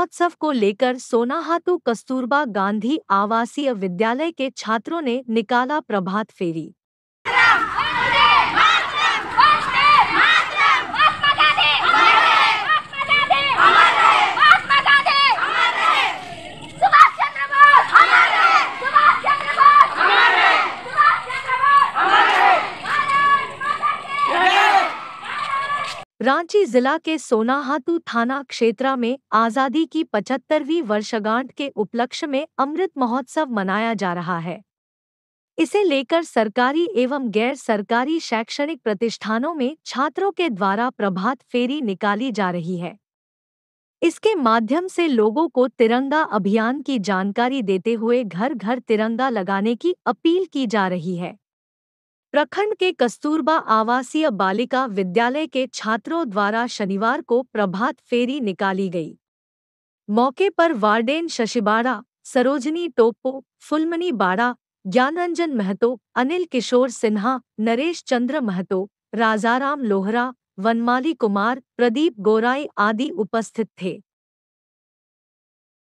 महोत्सव को लेकर सोनाहातु कस्तूरबा गांधी आवासीय विद्यालय के छात्रों ने निकाला प्रभात फेरी रांची जिला के सोनाहातू थाना क्षेत्र में आज़ादी की पचहत्तरवीं वर्षगांठ के उपलक्ष्य में अमृत महोत्सव मनाया जा रहा है इसे लेकर सरकारी एवं गैर सरकारी शैक्षणिक प्रतिष्ठानों में छात्रों के द्वारा प्रभात फेरी निकाली जा रही है इसके माध्यम से लोगों को तिरंगा अभियान की जानकारी देते हुए घर घर तिरंगा लगाने की अपील की जा रही है प्रखंड के कस्तूरबा आवासीय बालिका विद्यालय के छात्रों द्वारा शनिवार को प्रभात फेरी निकाली गई मौके पर वार्डेन शशिबाड़ा सरोजनी टोप्पो फुलमनी बाड़ा ज्ञानरंजन महतो अनिल किशोर सिन्हा नरेश चंद्र महतो राजाराम लोहरा वनमाली कुमार प्रदीप गोराई आदि उपस्थित थे